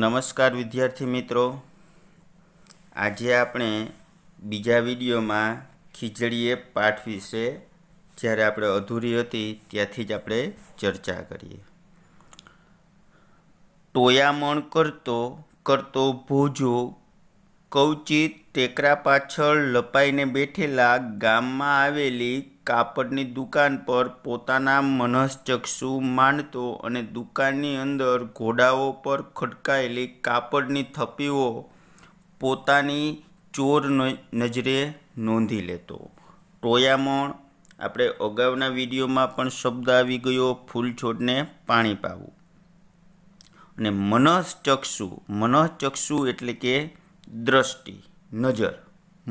નમસ્કાર વિદ્યાર્થી મિત્રો આજે આપણે બીજા વિડીયોમાં ખીચડીએ પાઠ વિશે જ્યારે આપણે અધૂરી હતી ત્યાંથી જ આપણે ચર્ચા કરીએ ટોયામણ કરતો કરતો ભોજો કવચિત ટેકરા પાછળ લપાઈને બેઠેલા ગામમાં આવેલી કાપડની દુકાન પર પોતાના મનસચક્ષુ માંડતો અને દુકાનની અંદર ઘોડાઓ પર ખટકાયેલી કાપડની થપ્પીઓ પોતાની ચોર નજરે નોંધી લેતો ટોયામણ આપણે અગાઉના વિડીયોમાં પણ શબ્દ આવી ગયો ફૂલ છોડને પાણી પાવું અને મનસ્ચક્ષુ મનસચક્ષુ એટલે કે દ્રષ્ટિ નજર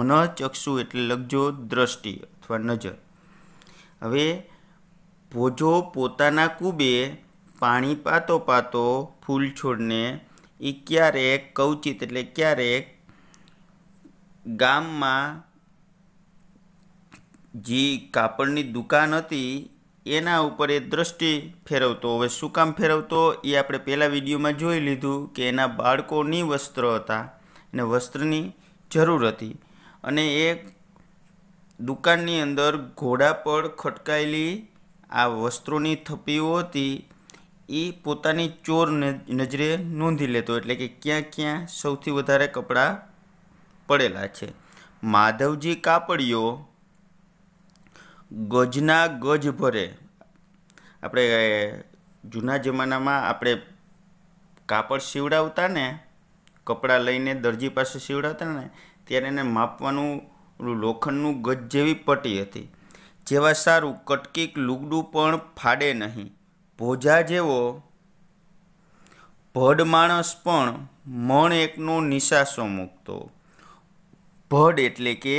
મનચક્ષુ એટલે લખજો દ્રષ્ટિ અથવા નજર હવે ભોજો પોતાના કુબે પાણી પાતો પાતો ફૂલ છોડને એ ક્યારેક કવચિત એટલે ક્યારેક ગામમાં જે કાપડની દુકાન હતી એના ઉપર એ દ્રષ્ટિ ફેરવતો હવે શું કામ ફેરવતો એ આપણે પહેલાં વિડીયોમાં જોઈ લીધું કે એના બાળકોની વસ્ત્ર હતા અને વસ્ત્રની જરૂર હતી અને એ દુકાનની અંદર ઘોડા પર ખટકાયેલી આ વસ્ત્રોની થપ્પીઓ હતી એ પોતાની ચોર નજરે નોંધી લેતો એટલે કે ક્યાં ક્યાં સૌથી વધારે કપડાં પડેલા છે માધવજી કાપડીઓ ગજના ગજ ભરે આપણે જૂના જમાનામાં આપણે કાપડ સીવડાવતા ને કપડાં લઈને દરજી પાસે સીવડાવતા ને ત્યારે એને માપવાનું ઓલું લોખંડનું ગજ જેવી પટી હતી જેવા સારું કટકીક લુગડું પણ ફાડે નહીં ભોજા જેવો ભડ માણસ પણ મણ એકનો નિશાસો મૂકતો ભડ એટલે કે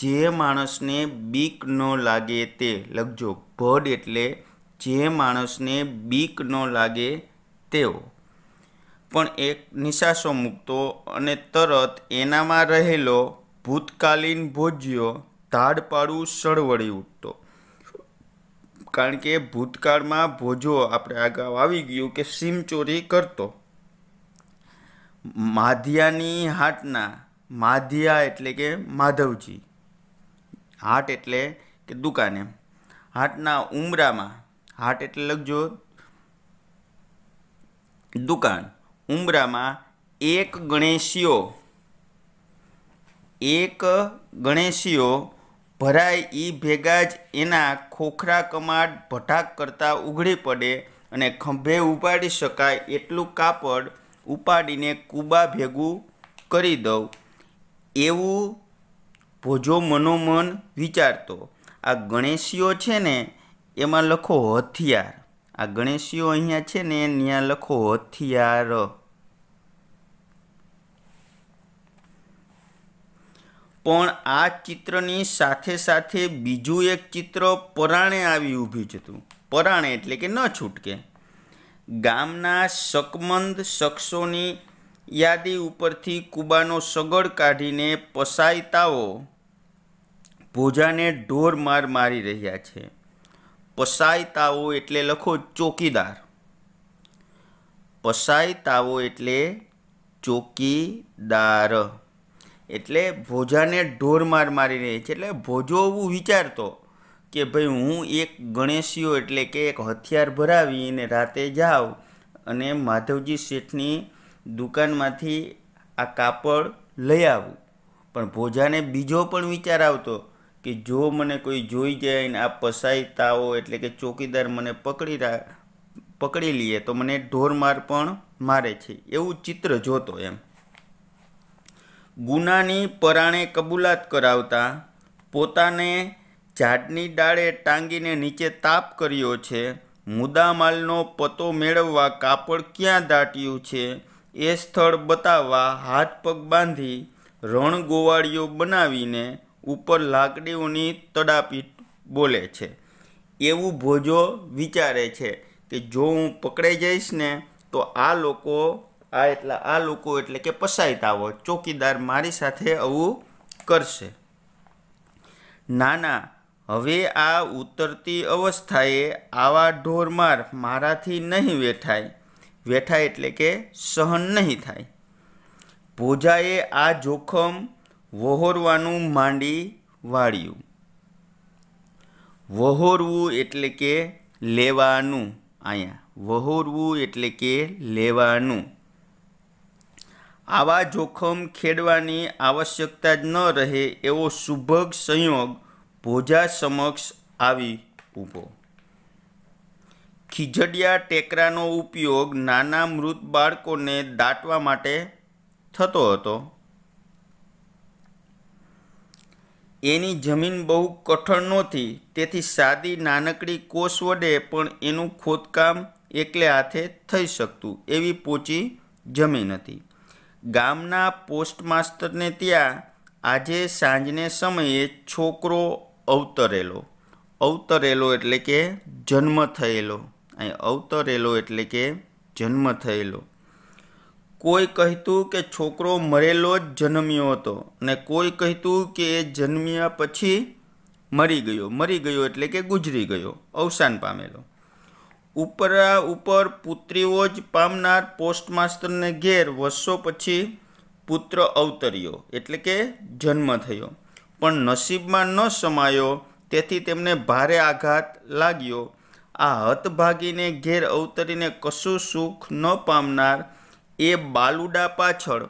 જે માણસને બીક ન લાગે તે લખજો ભડ એટલે જે માણસને બીક ન લાગે તેવો પણ એક નિશાસો મૂકતો અને તરત એનામાં રહેલો ભૂતકાલીન ભોજ્યો ધાડપાડું સળવળી ઉઠતો કારણ કે ભૂતકાળમાં ભોજો આપણે અગાઉ આવી ગયું કે સીમચોરી કરતો માધિયાની હાટના માધિયા એટલે કે માધવજી હાટ એટલે કે દુકાને હાટના ઉમરામાં હાટ એટલે લખજો દુકાન ઉમરામાં એક ગણેશિયો એક ગણેશીઓ ભરાય એ ભેગા જ એના ખોખરા કમાડ ભટાક કરતાં ઉઘડી પડે અને ખંભે ઉપાડી શકાય એટલું કાપડ ઉપાડીને કૂબા ભેગું કરી દઉં એવું ભોજો મનોમન વિચારતો આ ગણેશીઓ છે ને એમાં લખો હથિયાર આ ગણેશીઓ અહીંયા છે ને ત્યાં લખો હથિયાર પણ આ ચિત્રની સાથે સાથે બીજું એક ચિત્ર પરાણે આવી ઊભી જતું પરાણે એટલે કે ન છૂટકે ગામના શકમંદ શખ્સોની યાદી ઉપરથી કુબાનો સગડ કાઢીને પસાયતાઓ ભોજાને ઢોર માર મારી રહ્યા છે પસાયતાઓ એટલે લખો ચોકીદાર પસાયતાઓ એટલે ચોકીદાર એટલે ભોજાને ઢોર માર મારી રહે છે એટલે ભોજો એવું વિચારતો કે ભાઈ હું એક ગણેશીઓ એટલે કે એક હથિયાર ભરાવીને રાતે જાઉં અને માધવજી શેઠની દુકાનમાંથી આ કાપડ લઈ આવું પણ ભોજાને બીજો પણ વિચાર આવતો કે જો મને કોઈ જોઈ જાય ને આ પસાઈ તાવો એટલે કે ચોકીદાર મને પકડી રા પકડી લઈએ તો મને ઢોર માર પણ મારે છે એવું ચિત્ર જોતો એમ ગુનાની પરાણે કબૂલાત કરાવતા પોતાને ઝાડની ડાળે ટાંગીને નીચે તાપ કર્યો છે મુદામાલનો પતો મેળવવા કાપડ ક્યાં દાટ્યું છે એ સ્થળ બતાવવા હાથ પગ બાંધી રણગોવાળીઓ બનાવીને ઉપર લાકડીઓની તડાપીટ બોલે છે એવું ભોજો વિચારે છે કે જો હું પકડાઈ જઈશ ને તો આ લોકો આ એટલે આ લોકો એટલે કે પસાયતાઓ ચોકીદાર મારી સાથે આવું કરશે નાના હવે આ ઉતરતી અવસ્થાએ આવા ઢોરમાર મારાથી નહીં વેઠાય વેઠાય એટલે કે સહન નહીં થાય ભોજાએ આ જોખમ વહોરવાનું માંડી વાળ્યું વહોરવું એટલે કે લેવાનું અહીંયા વહોરવું એટલે કે લેવાનું આવા જોખમ ખેડવાની આવશ્યકતા જ ન રહે એવો સુભગ સંયોગ ભોજા સમક્ષ આવી ઊભો ખીજડિયા ટેકરાનો ઉપયોગ નાના મૃત બાળકોને દાટવા માટે થતો હતો એની જમીન બહુ કઠણ નહોતી તેથી સાદી નાનકડી કોષ વડે પણ એનું ખોદકામ એકલે હાથે થઈ શકતું એવી પોચી જમીન હતી ગામના પોસ્ટ માસ્તરને ત્યાં આજે સાંજને સમયે છોકરો અવતરેલો અવતરેલો એટલે કે જન્મ થયેલો અહીં અવતરેલો એટલે કે જન્મ થયેલો કોઈ કહેતું કે છોકરો મરેલો જ જન્મ્યો હતો અને કોઈ કહેતું કે એ જન્મ્યા પછી મરી ગયો મરી ગયો એટલે કે ગુજરી ગયો અવસાન પામેલો ઉપરા ઉપર પુત્રીઓ જ પામનાર પોસ્ટમાસ્ટરને ઘેર વર્ષો પછી પુત્ર અવતર્યો એટલે કે જન્મ થયો પણ નસીબમાં ન સમાયો તેથી તેમને ભારે આઘાત લાગ્યો આ હતભાગીને ઘેર અવતરીને કશું સુખ ન પામનાર એ બાલુડા પાછળ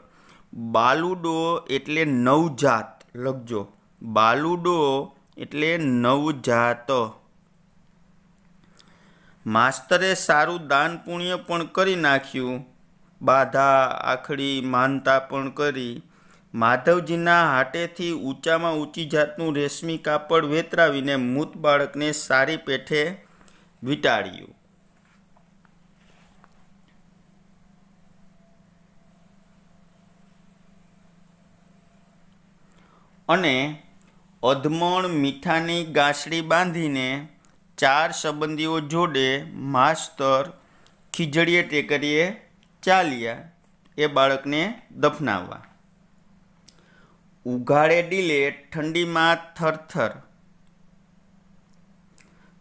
બાલુડો એટલે નવજાત લખજો બાલુડો એટલે નવજાત માસ્તરે સારું દાન પુણ્ય પણ કરી નાખ્યું બાધા આખડી માનતા પણ કરી માધવજીના હાટેથી ઊંચામાં ઊંચી જાતનું રેશમી કાપડ વેતરાવીને મૂત બાળકને સારી પેઠે વીટાળ્યું અને અધમણ મીઠાની ગાંસડી બાંધીને ચાર સંબંધીઓ જોડે માસ્તર ખીજડીએ ટેકરીએ ચાલ્યા એ બાળકને દફનાવવા ઉઘાડે ડીલે ઠંડીમાં થરથર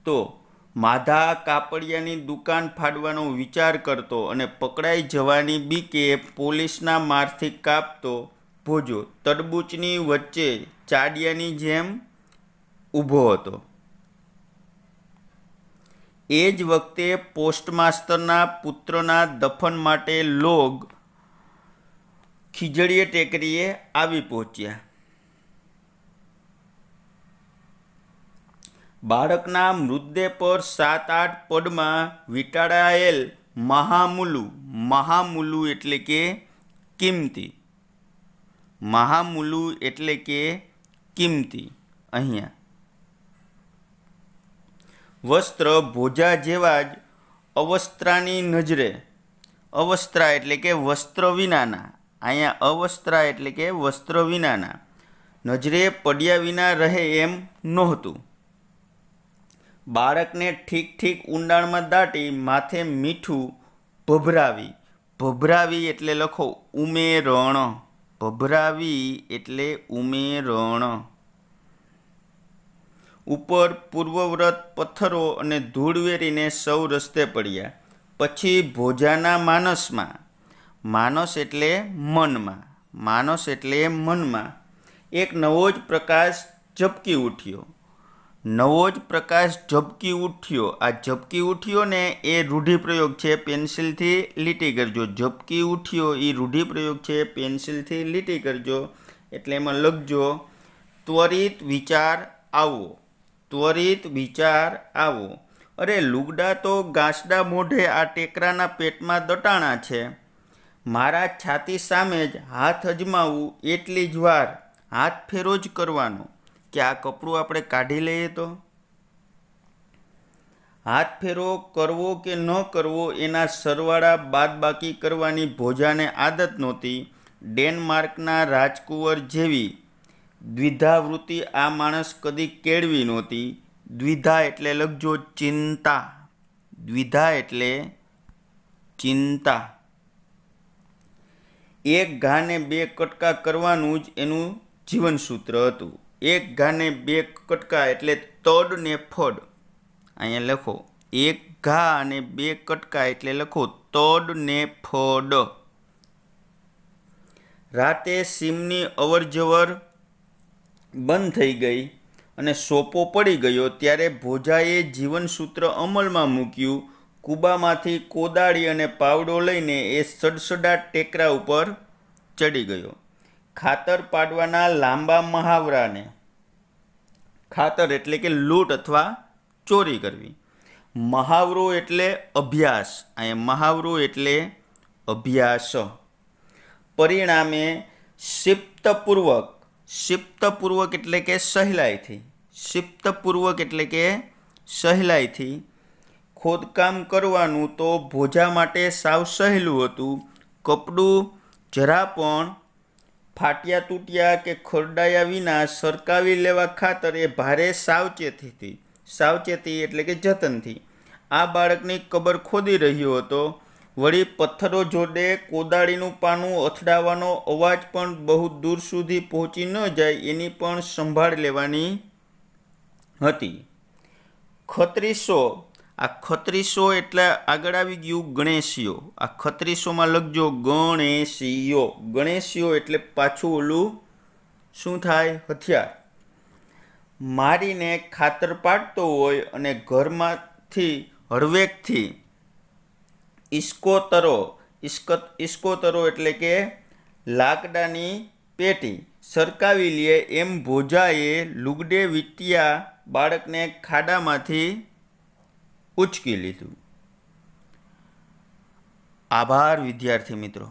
તો માધા કાપડિયાની દુકાન ફાડવાનો વિચાર કરતો અને પકડાઈ જવાની બીકે પોલીસના મારથી કાપતો ભોજો તડબૂચની વચ્ચે ચાડિયાની જેમ ઊભો હતો એ જ વખતે પોસ્ટમાસ્ટરના પુત્રના દફન માટે લોગ ખીજડીએ ટેકરીએ આવી પહોંચ્યા બાળકના મૃતદેહ પર સાત આઠ પડમાં વીંટાળાયેલ મહામુલુ મહામુલુ એટલે કે કિંમતી મહામુલુ એટલે કે કિંમતી અહીંયા વસ્ત્ર ભોજા જેવા જ અવસ્ત્રાની નજરે અવસ્ત્રા એટલે કે વસ્ત્ર વિનાના અહીંયા અવસ્ત્રા એટલે કે વસ્ત્ર વિનાના નજરે પડ્યા વિના રહે એમ નહોતું બાળકને ઠીક ઠીક ઊંડાણમાં દાટી માથે મીઠું ભભરાવી ભભરાવી એટલે લખો ઉમેરણ ભભરાવી એટલે ઉમેરણ ઉપર પૂર્વવ્રત પથ્થરો અને ધૂળ વેરીને સૌ રસ્તે પડ્યા પછી ભોજાના માનસમાં માનસ એટલે મનમાં માનસ એટલે મનમાં એક નવો જ પ્રકાશ ઝબકી ઉઠ્યો નવો જ પ્રકાશ ઝબકી ઉઠ્યો આ ઝબકી ઉઠ્યો ને એ રૂઢિપ્રયોગ છે પેન્સિલથી લીટી કરજો ઝબકી ઉઠ્યો એ રૂઢિપ્રયોગ છે પેન્સિલથી લીટી કરજો એટલે એમાં લખજો ત્વરિત વિચાર આવો ત્વરિત વિચાર આવો અરે લુગડા તો ગાંસડા મોઢે આ ટેકરાના પેટમાં દટાણા છે મારા છાતી સામે જ હાથ અજમાવું એટલી જ વાર હાથ ફેરો જ કરવાનો કે આ કપડું આપણે કાઢી લઈએ તો હાથ ફેરો કરવો કે ન કરવો એના સરવાળા બાદબાકી કરવાની ભોજાને આદત નહોતી ડેનમાર્કના રાજકુંવર જેવી દ્વિધાવૃત્તિ આ માણસ કદી કેળવી નહોતી દ્વિધા એટલે લખજો ચિંતા દ્વિધા એટલે ચિંતા એક ઘાને બે કટકા કરવાનું જ એનું જીવનસૂત્ર હતું એક ઘાને બે કટકા એટલે તડ ને ફડ અહીંયા લખો એક ઘા અને બે કટકા એટલે લખો તડ ને ફડ રાતે સીમની અવરજવર બંધ થઈ ગઈ અને સોપો પડી ગયો ત્યારે ભોજાએ જીવનસૂત્ર અમલમાં મૂક્યું કૂબામાંથી કોદાળી અને પાવડો લઈને એ સડસડા ટેકરા ઉપર ચડી ગયો ખાતર પાડવાના લાંબા મહાવરાને ખાતર એટલે કે લૂંટ અથવા ચોરી કરવી મહાવરો એટલે અભ્યાસ અહીંયા મહાવરો એટલે અભ્યાસ પરિણામે સિપ્તપૂર્વક શિપ્તપૂર્વક એટલે કે સહેલાઈથી શિપ્તપૂર્વક એટલે કે સહેલાઈથી ખોદકામ કરવાનું તો ભોજા માટે સાવ સહેલું હતું કપડું જરા પણ ફાટ્યા તૂટ્યા કે ખરડાયા વિના સરકાવી લેવા ખાતર એ ભારે સાવચેતીથી સાવચેતી એટલે કે જતનથી આ બાળકની કબર ખોદી રહ્યો હતો વળી પથ્થરો જોડે કોદાળીનું પાનું અથડાવાનો અવાજ પણ બહુ દૂર સુધી પહોંચી ન જાય એની પણ સંભાળ લેવાની હતી ખત્રીસો આ ખત્રીસો એટલે આગળ આવી ગયું ગણેશીઓ આ ખત્રીસોમાં લખજો ગણેશીઓ ગણેશિયો એટલે પાછું ઓલું શું થાય હથિયાર મારીને ખાતર પાડતો હોય અને ઘરમાંથી હળવેકથી ઇસ્કોતરો ઇસ્કત ઇસ્કોતરો એટલે કે લાકડાની પેટી સરકાવી લે એમ ભોજાએ લુગડે વીટિયા બાળકને ખાડામાંથી ઉચકી લીધું આભાર વિદ્યાર્થી મિત્રો